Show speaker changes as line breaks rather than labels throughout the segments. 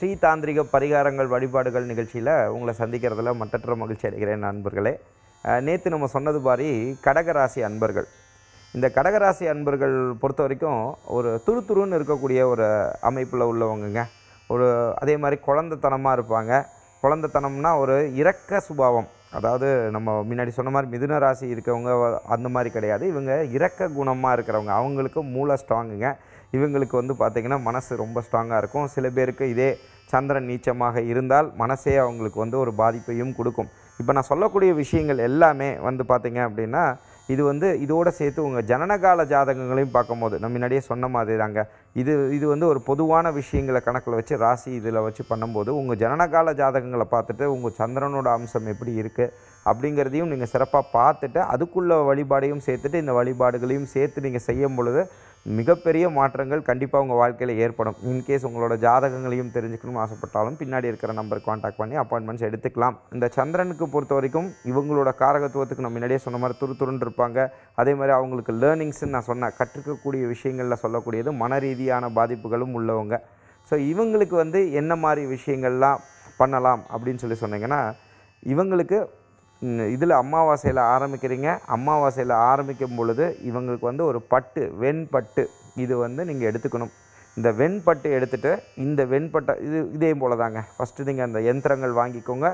ஸ்ரீ தாந்திரிக பரிகாரங்கள் வழிபாடுகள் நிகழ்ச்சியில் உங்களை சந்திக்கிறதுல மட்டற்ற மகிழ்ச்சி அடைகிறேன் நண்பர்களே நேற்று நம்ம சொன்னது மாதிரி கடகராசி அன்பர்கள் இந்த கடகராசி அன்பர்கள் பொறுத்த வரைக்கும் ஒரு துரு துருன்னு இருக்கக்கூடிய ஒரு அமைப்பில் உள்ளவங்கங்க ஒரு அதே மாதிரி குழந்தைத்தனமாக இருப்பாங்க குழந்தைத்தனம்னா ஒரு இரக்க சுபாவம் அதாவது நம்ம முன்னாடி சொன்ன மாதிரி மிதுன ராசி இருக்கவங்க அந்த மாதிரி கிடையாது இவங்க இரக்க குணமாக இருக்கிறவங்க அவங்களுக்கு மூளை ஸ்ட்ராங்குங்க இவங்களுக்கு வந்து பார்த்திங்கன்னா மனசு ரொம்ப ஸ்ட்ராங்காக இருக்கும் சில பேருக்கு இதே சந்திரன் நீச்சமாக இருந்தால் மனசே அவங்களுக்கு வந்து ஒரு பாதிப்பையும் கொடுக்கும் இப்போ நான் சொல்லக்கூடிய விஷயங்கள் எல்லாமே வந்து பார்த்திங்க அப்படின்னா இது வந்து இதோடு சேர்த்து உங்கள் ஜனனகால ஜாதகங்களையும் பார்க்கும்போது நம்ம முன்னாடியே சொன்ன மாதிரி தாங்க இது இது வந்து ஒரு பொதுவான விஷயங்களை கணக்கில் வச்சு ராசி இதில் வச்சு பண்ணும்போது உங்கள் ஜனனகால ஜாதகங்களை பார்த்துட்டு உங்கள் சந்திரனோட அம்சம் எப்படி இருக்குது அப்படிங்கிறதையும் நீங்கள் சிறப்பாக பார்த்துட்டு அதுக்குள்ள வழிபாடையும் சேர்த்துட்டு இந்த வழிபாடுகளையும் சேர்த்து நீங்கள் செய்யும் பொழுது மிகப்பெரிய மாற்றங்கள் கண்டிப்பாக உங்கள் வாழ்க்கையில் ஏற்படும் இன்கேஸ் உங்களோட ஜாதகங்களையும் தெரிஞ்சுக்கணும்னு ஆசைப்பட்டாலும் பின்னாடி இருக்கிற நம்பருக்கு காண்டாக்ட் பண்ணி அப்பாயின்மெண்ட்ஸ் எடுத்துக்கலாம் இந்த சந்திரனுக்கு பொறுத்த வரைக்கும் இவங்களோட காரகத்துவத்துக்கு நம்ம முன்னாடியே சொன்ன மாதிரி துரு துருன்னு இருப்பாங்க அதே மாதிரி அவங்களுக்கு லேர்னிங்ஸ்ன்னு நான் சொன்னேன் கற்றுக்கக்கூடிய விஷயங்களில் சொல்லக்கூடியது மன ரீதியான பாதிப்புகளும் உள்ளவங்க ஸோ இவங்களுக்கு வந்து என்ன மாதிரி விஷயங்கள்லாம் பண்ணலாம் அப்படின்னு சொல்லி சொன்னீங்கன்னா இவங்களுக்கு இதில் அமாவாசையில் ஆரம்பிக்கிறீங்க அமாவாசையில் ஆரம்பிக்கும் பொழுது இவங்களுக்கு வந்து ஒரு பட்டு வெண்பட்டு இது வந்து நீங்கள் எடுத்துக்கணும் இந்த வெண்பட்டு எடுத்துகிட்டு இந்த வெண்பட்டை இது இதே போல் தாங்க ஃபஸ்ட்டு நீங்கள் அந்த எந்திரங்கள் வாங்கிக்கோங்க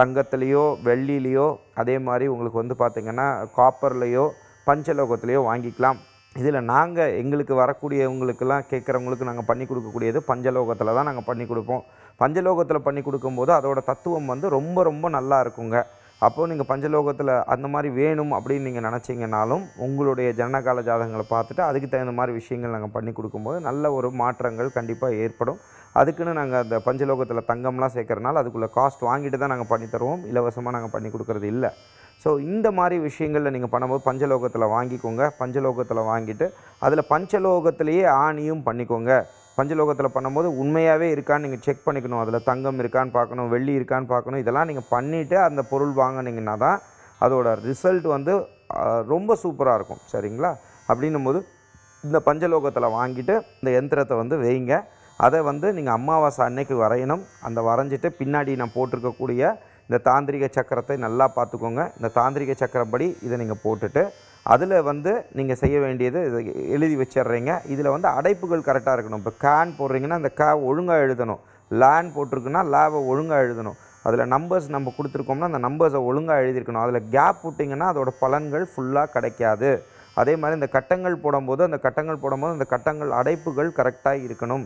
தங்கத்துலேயோ வெள்ளிலேயோ அதே மாதிரி உங்களுக்கு வந்து பார்த்திங்கன்னா காப்பர்லேயோ பஞ்சலோகத்துலேயோ வாங்கிக்கலாம் இதில் நாங்கள் எங்களுக்கு வரக்கூடியவங்களுக்கெல்லாம் கேட்குறவங்களுக்கு நாங்கள் பண்ணி கொடுக்கக்கூடியது பஞ்சலோகத்தில் தான் நாங்கள் பண்ணி கொடுப்போம் பஞ்சலோகத்தில் பண்ணி கொடுக்கும்போது அதோடய தத்துவம் வந்து ரொம்ப ரொம்ப நல்லா இருக்குங்க அப்போது நீங்கள் பஞ்சலோகத்தில் அந்த மாதிரி வேணும் அப்படின்னு நீங்கள் நினச்சிங்கனாலும் உங்களுடைய ஜனனகால ஜாதகங்களை பார்த்துட்டு அதுக்கு தகுந்த மாதிரி விஷயங்கள் நாங்கள் பண்ணி கொடுக்கும்போது நல்ல ஒரு மாற்றங்கள் கண்டிப்பாக ஏற்படும் அதுக்குன்னு நாங்கள் அந்த பஞ்சலோகத்தில் தங்கம்லாம் சேர்க்குறனால அதுக்குள்ளே காஸ்ட் வாங்கிட்டு தான் நாங்கள் பண்ணித்தருவோம் இலவசமாக நாங்கள் பண்ணி கொடுக்குறது இல்லை ஸோ இந்த மாதிரி விஷயங்களில் நீங்கள் பண்ணும்போது பஞ்சலோகத்தில் வாங்கிக்கோங்க பஞ்சலோகத்தில் வாங்கிட்டு அதில் பஞ்சலோகத்திலேயே ஆணியும் பண்ணிக்கோங்க பஞ்சலோகத்தில் பண்ணும்போது உண்மையாகவே இருக்கான்னு நீங்கள் செக் பண்ணிக்கணும் அதில் தங்கம் இருக்கான்னு பார்க்கணும் வெள்ளி இருக்கான்னு பார்க்கணும் இதெல்லாம் நீங்கள் பண்ணிவிட்டு அந்த பொருள் வாங்கினீங்கன்னா தான் அதோட ரிசல்ட் வந்து ரொம்ப சூப்பராக இருக்கும் சரிங்களா அப்படின்னும் போது இந்த பஞ்சலோகத்தில் வாங்கிட்டு இந்த எந்திரத்தை வந்து வைங்க அதை வந்து நீங்கள் அமாவாசை அன்னைக்கு வரையணும் அந்த வரைஞ்சிட்டு பின்னாடி நான் போட்டிருக்கக்கூடிய இந்த தாந்திரிக சக்கரத்தை நல்லா பார்த்துக்கோங்க இந்த தாந்திரிக சக்கரப்படி இதை நீங்கள் போட்டுட்டு அதில் வந்து நீங்கள் செய்ய வேண்டியது எழுதி வச்சிட்றீங்க இதில் வந்து அடைப்புகள் கரெக்டாக இருக்கணும் இப்போ கேன் போடுறீங்கன்னா அந்த கே ஒழுங்காக எழுதணும் லேன் போட்டிருக்குன்னா லேவை ஒழுங்காக எழுதணும் அதில் நம்பர்ஸ் நம்ம கொடுத்துருக்கோம்னா அந்த நம்பர்ஸை ஒழுங்காக எழுதியிருக்கணும் அதில் கேப் விட்டிங்கன்னா அதோட பலன்கள் ஃபுல்லாக கிடைக்காது அதே மாதிரி இந்த கட்டங்கள் போடும்போது அந்த கட்டங்கள் போடும்போது அந்த கட்டங்கள் அடைப்புகள் கரெக்டாக இருக்கணும்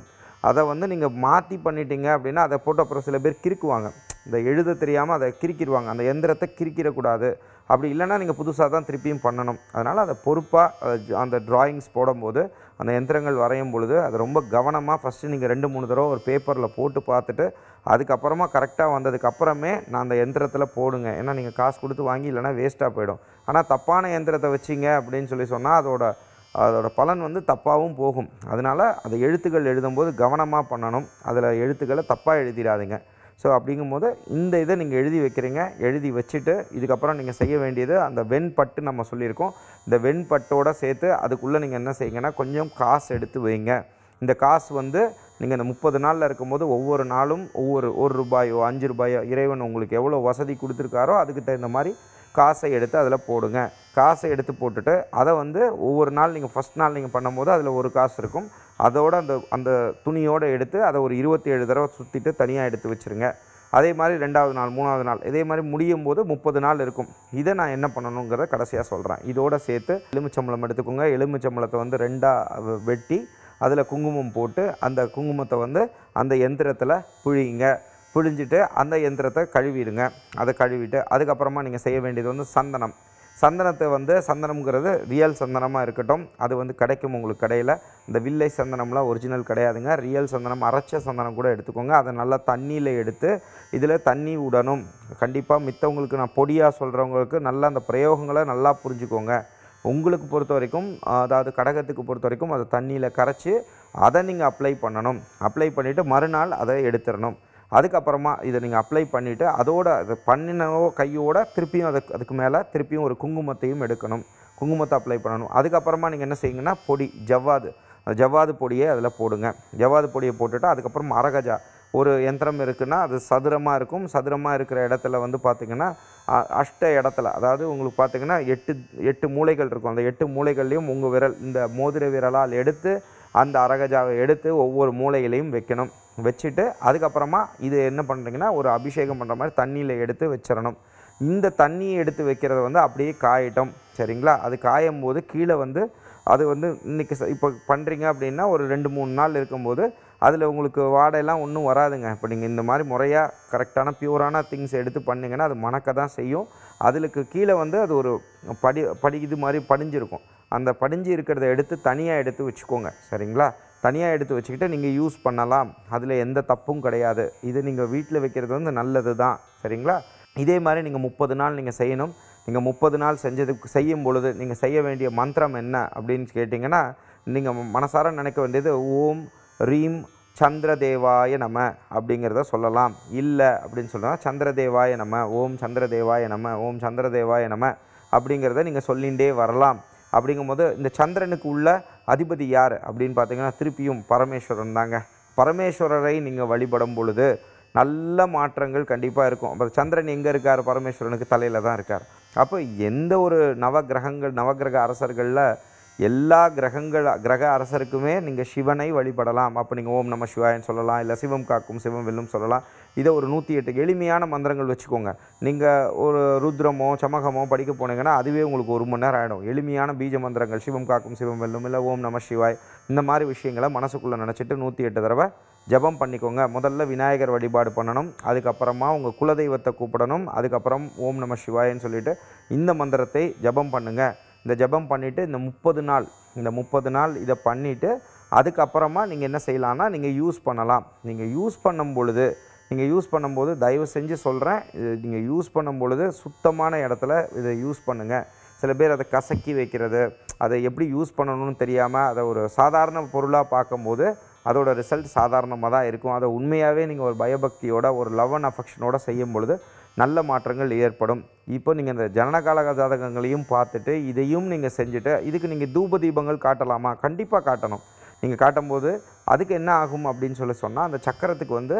அதை வந்து நீங்கள் மாற்றி பண்ணிட்டீங்க அப்படின்னா அதை போட்டு அப்புறம் சில பேர் கிறுக்குவாங்க இந்த எழுத தெரியாமல் அதை கிறுக்கிடுவாங்க அந்த எந்திரத்தை கிறுக்கிடக்கூடாது அப்படி இல்லைன்னா நீங்கள் புதுசாக தான் திருப்பியும் பண்ணணும் அதனால் அதை பொறுப்பாக அந்த ட்ராயிங்ஸ் போடும்போது அந்த எந்திரங்கள் வரையும் பொழுது அது ரொம்ப கவனமாக ஃபஸ்ட்டு நீங்கள் ரெண்டு மூணு தடவை ஒரு பேப்பரில் போட்டு பார்த்துட்டு அதுக்கப்புறமா கரெக்டாக வந்ததுக்கப்புறமே நான் அந்த எந்திரத்தில் போடுங்க ஏன்னா நீங்கள் காசு கொடுத்து வாங்கி இல்லைனா வேஸ்ட்டாக போயிடும் ஆனால் தப்பான எந்திரத்தை வச்சிங்க அப்படின்னு சொல்லி சொன்னால் அதோட அதோட பலன் வந்து தப்பாகவும் போகும் அதனால் அதை எழுத்துக்கள் எழுதும்போது கவனமாக பண்ணணும் அதில் எழுத்துக்களை தப்பாக எழுதிடாதீங்க ஸோ அப்படிங்கும் போது இந்த இதை நீங்கள் எழுதி வைக்கிறீங்க எழுதி வச்சுட்டு இதுக்கப்புறம் நீங்கள் செய்ய வேண்டியது அந்த வெண்பட்டு நம்ம சொல்லியிருக்கோம் இந்த வெண்பட்டோடு சேர்த்து அதுக்குள்ளே நீங்கள் என்ன செய்யுங்கன்னா கொஞ்சம் காசு எடுத்து வைங்க இந்த காசு வந்து நீங்கள் இந்த முப்பது நாளில் இருக்கும்போது ஒவ்வொரு நாளும் ஒவ்வொரு ஒரு ரூபாயோ அஞ்சு ரூபாயோ இறைவன் உங்களுக்கு எவ்வளோ வசதி கொடுத்துருக்காரோ அதுக்கு தகுந்த மாதிரி காசை எடுத்து அதில் போடுங்க காசை எடுத்து போட்டுட்டு அதை வந்து ஒவ்வொரு நாள் நீங்கள் ஃபஸ்ட் நாள் நீங்கள் பண்ணும்போது அதில் ஒரு காசு இருக்கும் அதோடு அந்த அந்த துணியோடு எடுத்து அதை ஒரு இருபத்தி ஏழு தடவை சுற்றிட்டு தனியாக எடுத்து வச்சுருங்க அதே மாதிரி ரெண்டாவது நாள் மூணாவது நாள் இதே மாதிரி முடியும் போது முப்பது நாள் இருக்கும் இதை நான் என்ன பண்ணணுங்கிறத கடைசியாக சொல்கிறேன் இதோடு சேர்த்து எலுமிச்சம்பளம் எடுத்துக்கோங்க எலுமிச்சம்பளத்தை வந்து ரெண்டாக வெட்டி அதில் குங்குமம் போட்டு அந்த குங்குமத்தை வந்து அந்த எந்திரத்தில் புழியுங்க புழிஞ்சிட்டு அந்த எந்திரத்தை கழுவிடுங்க அதை கழுவிட்டு அதுக்கப்புறமா நீங்கள் செய்ய வேண்டியது வந்து சந்தனம் சந்தனத்தை வந்து சந்தனம்ங்கிறது ரியல் சந்தனமாக இருக்கட்டும் அது வந்து கிடைக்கும் உங்களுக்கு கடையில் இந்த வில்லை சந்தனம்லாம் ஒரிஜினல் கிடையாதுங்க ரியல் சந்தனம் அரைச்ச சந்தனம் கூட எடுத்துக்கோங்க அதை நல்லா தண்ணியில் எடுத்து இதில் தண்ணி விடணும் கண்டிப்பாக மித்தவங்களுக்கு நான் பொடியாக சொல்கிறவங்களுக்கு நல்லா அந்த பிரயோகங்களை நல்லா புரிஞ்சுக்கோங்க உங்களுக்கு பொறுத்த வரைக்கும் அதாவது கடகத்துக்கு பொறுத்த வரைக்கும் அதை தண்ணியில் கரைச்சி அதை நீங்கள் அப்ளை பண்ணணும் அப்ளை பண்ணிவிட்டு மறுநாள் அதை எடுத்துடணும் அதுக்கப்புறமா இதை நீங்கள் அப்ளை பண்ணிவிட்டு அதோட அது பண்ணினவோ கையோட திருப்பியும் அதுக்கு அதுக்கு மேலே திருப்பியும் ஒரு குங்குமத்தையும் எடுக்கணும் குங்குமத்தை அப்ளை பண்ணணும் அதுக்கப்புறமா நீங்கள் என்ன செய்யுங்கன்னா பொடி ஜவ்வாது ஜவ்வாது பொடியை அதில் போடுங்க ஜவ்வாது பொடியை போட்டுவிட்டு அதுக்கப்புறம் அரகஜா ஒரு எந்திரம் இருக்குன்னா அது சதுரமாக இருக்கும் சதுரமாக இருக்கிற இடத்துல வந்து பார்த்திங்கன்னா அஷ்ட இடத்துல அதாவது உங்களுக்கு பார்த்திங்கன்னா எட்டு எட்டு மூளைகள் இருக்கும் அந்த எட்டு மூளைகள்லேயும் உங்கள் விரல் இந்த மோதிர விரலால் எடுத்து அந்த அரகஜாவை எடுத்து ஒவ்வொரு மூளைகளையும் வைக்கணும் வச்சுட்டு அதுக்கப்புறமா இது என்ன பண்ணுறீங்கன்னா ஒரு அபிஷேகம் பண்ணுற மாதிரி தண்ணியில் எடுத்து வச்சிடணும் இந்த தண்ணியை எடுத்து வைக்கிறத வந்து அப்படியே காயட்டும் சரிங்களா அது காயும் போது கீழே வந்து அது வந்து இன்றைக்கி இப்போ பண்ணுறீங்க அப்படின்னா ஒரு ரெண்டு மூணு நாள் இருக்கும்போது அதில் உங்களுக்கு வாடையெல்லாம் ஒன்றும் வராதுங்க இப்போ நீங்கள் இந்த மாதிரி முறையாக கரெக்டான பியூரான திங்ஸ் எடுத்து பண்ணிங்கன்னா அது மணக்க தான் செய்யும் அதுக்கு கீழே வந்து அது ஒரு படி படி இது மாதிரி படிஞ்சிருக்கும் அந்த படிஞ்சு இருக்கிறத எடுத்து தனியாக எடுத்து வச்சுக்கோங்க சரிங்களா தனியாக எடுத்து வச்சுக்கிட்டு நீங்கள் யூஸ் பண்ணலாம் அதில் எந்த தப்பும் கிடையாது இது நீங்கள் வீட்டில் வைக்கிறது வந்து நல்லது தான் சரிங்களா இதே மாதிரி நீங்கள் முப்பது நாள் நீங்கள் செய்யணும் நீங்கள் முப்பது நாள் செஞ்சதுக்கு செய்யும் பொழுது நீங்கள் செய்ய வேண்டிய மந்திரம் என்ன அப்படின்னு கேட்டிங்கன்னா நீங்கள் மனசார நினைக்க வேண்டியது ஓம் ரீம் சந்திரதேவாய நம அப்படிங்கிறத சொல்லலாம் இல்லை அப்படின்னு சந்திர சந்திரதேவாய நம ஓம் சந்திரதேவாய நம ஓம் சந்திரதேவாய நம அப்படிங்கிறத நீங்கள் சொல்லிகிட்டே வரலாம் அப்படிங்கும்போது இந்த சந்திரனுக்கு உள்ள அதிபதி யார் அப்படின்னு பார்த்தீங்கன்னா திருப்பியும் பரமேஸ்வரன் தாங்க பரமேஸ்வரரை நீங்கள் வழிபடும் பொழுது நல்ல மாற்றங்கள் கண்டிப்பாக இருக்கும் அப்புறம் சந்திரன் எங்கே இருக்கார் பரமேஸ்வரனுக்கு தலையில் தான் இருக்கார் அப்போ எந்த ஒரு நவகிரகங்கள் நவகிரக அரசர்களில் எல்லா கிரகங்கள் கிரக அரசருக்குமே நீங்கள் சிவனை வழிபடலாம் அப்போ நீங்கள் ஓம் நம்ம சிவாயன்னு சொல்லலாம் இல்லை சிவம் காக்கும் சிவம் வெல்லும் சொல்லலாம் இதை ஒரு நூற்றி எட்டு எளிமையான மந்திரங்கள் வச்சுக்கோங்க நீங்கள் ஒரு ருத்ரமோ சமகமோ படிக்க போனீங்கன்னா அதுவே உங்களுக்கு ஒரு மணி நேரம் ஆகிடும் எளிமையான பீஜ மந்திரங்கள் சிவம் காக்கும் சிவம் வெல்லும் இல்லை ஓம் நம சிவாய் இந்த மாதிரி விஷயங்களை மனசுக்குள்ளே நினச்சிட்டு நூற்றி எட்டு தடவை ஜபம் பண்ணிக்கோங்க முதல்ல விநாயகர் வழிபாடு பண்ணணும் அதுக்கப்புறமா உங்கள் குலதெய்வத்தை கூப்பிடணும் அதுக்கப்புறம் ஓம் நம சிவாயன்னு சொல்லிவிட்டு இந்த மந்திரத்தை ஜபம் பண்ணுங்கள் இந்த ஜபம் பண்ணிவிட்டு இந்த முப்பது நாள் இந்த முப்பது நாள் இதை பண்ணிவிட்டு அதுக்கப்புறமா நீங்கள் என்ன செய்யலான்னா நீங்கள் யூஸ் பண்ணலாம் நீங்கள் யூஸ் பண்ணும் பொழுது நீங்கள் யூஸ் பண்ணும்போது தயவு செஞ்சு சொல்கிறேன் இது நீங்கள் யூஸ் பண்ணும் பொழுது சுத்தமான இடத்துல இதை யூஸ் பண்ணுங்கள் சில பேர் அதை கசக்கி வைக்கிறது அதை எப்படி யூஸ் பண்ணணும்னு தெரியாமல் அதை ஒரு சாதாரண பொருளாக பார்க்கும்போது அதோட ரிசல்ட் சாதாரணமாக தான் இருக்கும் அதை உண்மையாகவே நீங்கள் ஒரு பயபக்தியோட ஒரு லவ் அண்ட் அஃபெக்ஷனோட செய்யும் பொழுது நல்ல மாற்றங்கள் ஏற்படும் இப்போ நீங்கள் இந்த ஜனனகாலக ஜாதகங்களையும் பார்த்துட்டு இதையும் நீங்கள் செஞ்சுட்டு இதுக்கு நீங்கள் தூப தீபங்கள் காட்டலாமா கண்டிப்பாக காட்டணும் நீங்கள் காட்டும்போது அதுக்கு என்ன ஆகும் அப்படின்னு சொல்லி சொன்னால் அந்த சக்கரத்துக்கு வந்து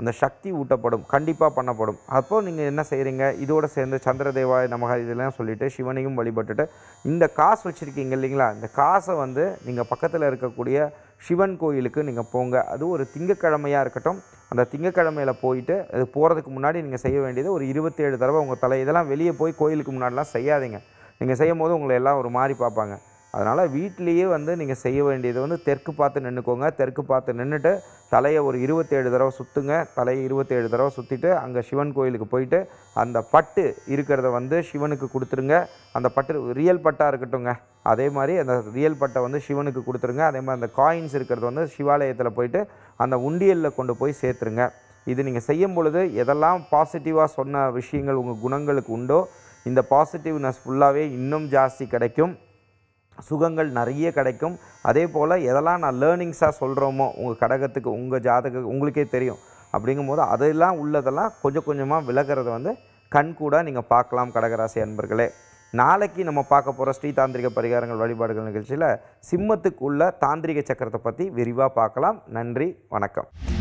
அந்த சக்தி ஊட்டப்படும் கண்டிப்பாக பண்ணப்படும் அப்போது நீங்கள் என்ன செய்கிறீங்க இதோடு சேர்ந்து சந்திரதேவாய நமக இதெல்லாம் சொல்லிவிட்டு சிவனையும் வழிபட்டுட்டு இந்த காசு வச்சுருக்கீங்க இல்லைங்களா இந்த காசை வந்து நீங்கள் பக்கத்தில் இருக்கக்கூடிய சிவன் கோயிலுக்கு நீங்கள் போங்க அது ஒரு திங்கக்கிழமையாக இருக்கட்டும் அந்த திங்கக்கிழமையில் போயிட்டு அது போகிறதுக்கு முன்னாடி நீங்கள் செய்ய வேண்டியது ஒரு இருபத்தேழு தடவை உங்கள் தலை இதெல்லாம் வெளியே போய் கோயிலுக்கு முன்னாடிலாம் செய்யாதீங்க நீங்கள் செய்யும் போது உங்களை எல்லாம் ஒரு மாதிரி பார்ப்பாங்க அதனால் வீட்லேயே வந்து நீங்கள் செய்ய வேண்டியது வந்து தெற்கு பார்த்து நின்றுக்கோங்க தெற்கு பார்த்து நின்றுட்டு தலையை ஒரு இருபத்தேழு தடவை சுற்றுங்க தலையை இருபத்தேழு தடவை சுற்றிட்டு அங்கே சிவன் கோயிலுக்கு போயிட்டு அந்த பட்டு இருக்கிறத வந்து சிவனுக்கு கொடுத்துருங்க அந்த பட்டு ரியல் பட்டாக இருக்கட்டும்ங்க அதே மாதிரி அந்த ரியல் பட்டை வந்து சிவனுக்கு கொடுத்துருங்க அதே மாதிரி அந்த காயின்ஸ் இருக்கிறது வந்து சிவாலயத்தில் போயிட்டு அந்த உண்டியலில் கொண்டு போய் சேர்த்துருங்க இது நீங்கள் செய்யும் பொழுது எதெல்லாம் பாசிட்டிவாக சொன்ன விஷயங்கள் உங்கள் குணங்களுக்கு உண்டோ இந்த பாசிட்டிவ்னஸ் ஃபுல்லாகவே இன்னும் ஜாஸ்தி கிடைக்கும் சுகங்கள் நிறைய கிடைக்கும் அதே போல் எதெல்லாம் நான் லேர்னிங்ஸாக சொல்கிறோமோ உங்கள் கடகத்துக்கு உங்கள் ஜாதக உங்களுக்கே தெரியும் அப்படிங்கும் போது அதெல்லாம் உள்ளதெல்லாம் கொஞ்சம் கொஞ்சமாக விலகிறத வந்து கண்கூடாக நீங்கள் பார்க்கலாம் கடகராசி அன்பர்களே நாளைக்கு நம்ம பார்க்க போகிற ஸ்ரீ தாந்திரிக பரிகாரங்கள் வழிபாடுகள் நிகழ்ச்சியில் சிம்மத்துக்குள்ள தாந்திரிக சக்கரத்தை பற்றி விரிவாக பார்க்கலாம் நன்றி வணக்கம்